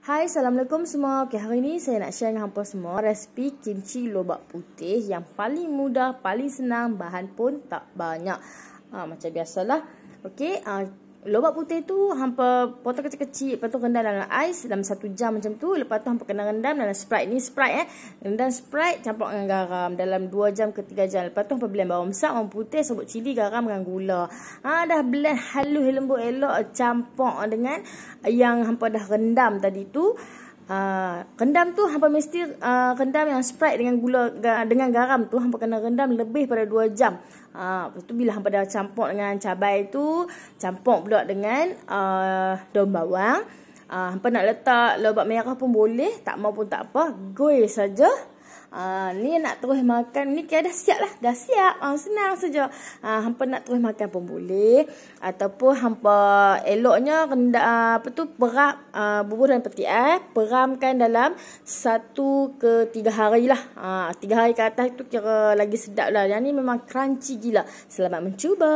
Hai, Assalamualaikum semua. Okay, hari ni saya nak share dengan hampa semua resipi kimchi lobak putih yang paling mudah, paling senang, bahan pun tak banyak. Ha, macam biasalah. Okay, uh, ah, Lobak putih tu hampa potong kecil-kecil, lepas tu rendam dalam ais dalam satu jam macam tu. Lepas tu hampa kena rendam dalam Sprite. Ni Sprite eh. Rendam Sprite campur dengan garam dalam dua jam ke 3 jam. Lepas tu hampa blend bawang besar, bawang putih, sabut cili, garam dengan gula. Ha, dah blend halus lembut elok campur dengan yang hampa dah rendam tadi tu. Ah, rendam tu hampa mesti uh, rendam yang sprite dengan gula dengan garam tu hampa kena rendam lebih pada 2 jam. Ah uh, tu bila hampa dah campur dengan cabai tu, campur pula dengan uh, daun bawang. Ah uh, hampa nak letak lobak merah pun boleh, tak mau pun tak apa. Goi saja. Ah, ni nak terus makan ni kira dah siap lah dah siap uh, senang saja uh, hampa nak terus makan pun boleh ataupun hampa eloknya rendah uh, apa tu perap uh, bubur dan peti eh peramkan dalam satu ke tiga hari lah uh, tiga hari ke atas tu kira lagi sedap lah yang ni memang crunchy gila selamat mencuba